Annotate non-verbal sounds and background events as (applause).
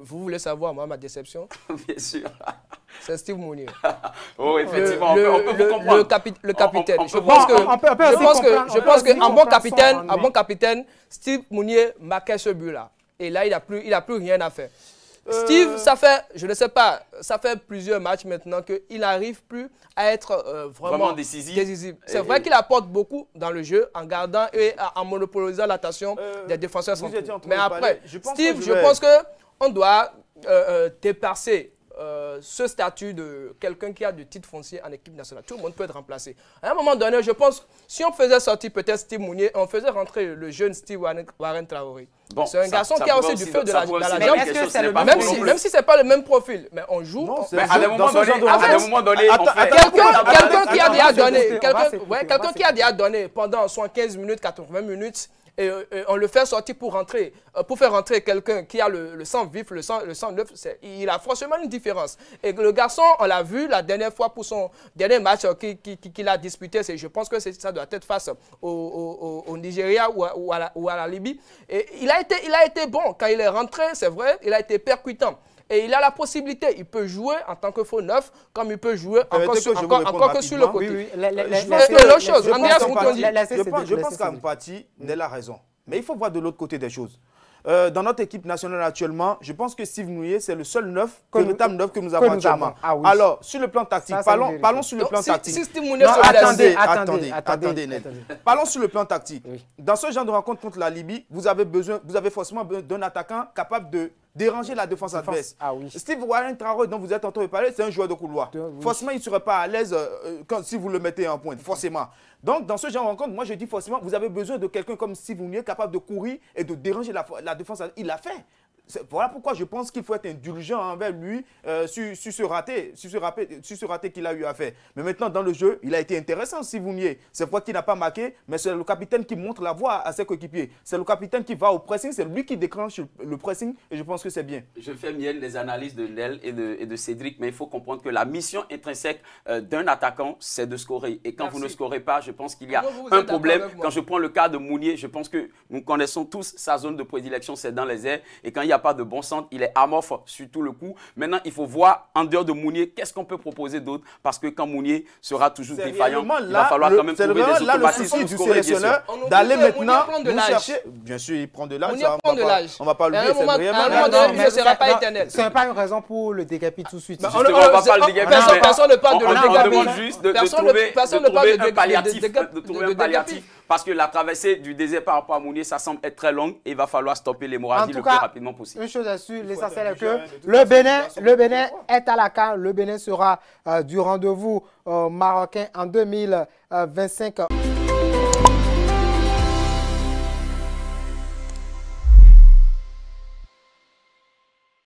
Vous voulez savoir, moi, ma déception (laughs) Bien sûr. C'est Steve Mounier. (laughs) oh, effectivement, le, on, peut, vous comprendre. Le, capitaine. je pense que, pense que, bon capitaine, bon capitaine, Steve Mounier marquait ce but-là. Et là, il n'a plus, il a plus rien à faire. Euh. Steve, ça fait, je ne sais pas, ça fait plusieurs matchs maintenant qu'il n'arrive plus à être euh, vraiment, décisif. C'est vrai qu'il apporte beaucoup dans le jeu en gardant et en monopolisant l'attention euh, des défenseurs Mais après, je Steve, je pense que on doit euh, euh, dépasser euh, ce statut de quelqu'un qui a du titre foncier en équipe nationale. Tout le monde peut être remplacé. À un moment donné, je pense, si on faisait sortir peut-être Steve Mounier, on faisait rentrer le jeune Steve Warren Traoré c'est un garçon qui a aussi, du feu de la, jambe. Même, si, ce n'est pas le même profil, mais on joue. mais à un moment donné, quelqu'un qui a déjà donné, quelqu'un qui a déjà donné pendant 75 minutes, 80 minutes, euh, et, on le fait sortir pour rentrer, euh, pour faire rentrer quelqu'un qui a le, sang vif, le sang, le sang neuf, il a forcément une différence. Et le garçon, on l'a vu la dernière fois pour son dernier match euh, qu'il a disputé, je pense que ça doit être face au, Nigeria ou à, la, Libye. Et il a il a été bon quand il est rentré, c'est vrai, il a été percutant. Et il a la possibilité, il peut jouer en tant que faux neuf, comme il peut jouer encore, sur, que sur le côté. Oui, oui. La, je pense que l'autre raison. Mais il faut voir de l'autre côté des choses. Euh, dans notre équipe nationale actuellement, je pense que Steve Mouillet, c'est le seul neuf, que véritable neuf que nous avons actuellement. Ah Alors, sur le plan tactique, parlons, parlons, sur le plan tactique. non, attendez, attendez, attendez, Parlons sur le plan tactique. Dans ce genre de rencontre contre la Libye, vous avez, besoin, vous avez forcément besoin d'un attaquant capable de déranger la défense adverse. Ah Steve Warren Traoré, dont vous êtes en train de parler, c'est un joueur de couloir. Forcément, il ne serait pas à l'aise euh, euh, si vous le mettez en pointe, forcément. Donc, dans ce genre de rencontre, moi, je dis forcément, vous avez besoin de quelqu'un comme si Steve Mounier, capable de courir et de déranger la, la défense. Il l'a fait. Voilà pourquoi je pense qu'il faut être indulgent envers lui euh, sur, sur, ce raté, sur ce raté, sur raté qu'il a eu à faire. Mais maintenant, dans le jeu, il a été intéressant, si vous niez. C'est fois qu'il n'a pas marqué, mais c'est le capitaine qui montre la voie à ses coéquipiers. C'est le capitaine qui va au pressing, c'est lui qui déclenche le pressing, et je pense que c'est bien. Je fais mienne les analyses de Lel et de, et de Cédric, mais il faut comprendre que la mission intrinsèque euh, d'un attaquant, c'est de scorer. Et quand vous ne scorez pas, je pense qu'il y a un problème. Quand je prends le cas de Mounier, je pense que nous connaissons tous sa zone de prédilection, c'est dans les airs. Et quand il y pas de bon centre, il est amorphe sur tout le coup. Maintenant, il faut voir en dehors de Mounier, qu'est-ce qu'on peut proposer d'autre Parce que quand Mounier sera toujours défaillant, il va falloir quand même trouver des automatismes. du sélectionneur d'aller maintenant chercher. Bien sûr, il prend de l'âge. On ne va pas l'âge. C'est ne sera pas éternel. Ce n'est pas une raison pour le décapiter tout de suite. on va pas le décapiter. Personne ne parle de le décapiter. Personne ne parle de trouver un palliatif. Parce que la traversée du désert par rapport à Mounier, ça semble être très longue et il va falloir stopper l'hémorragie le plus rapidement possible. Une chose à l'essentiel est que le Bénin, le est à la carte, Le Bénin sera euh, du rendez-vous euh, marocain en 2025.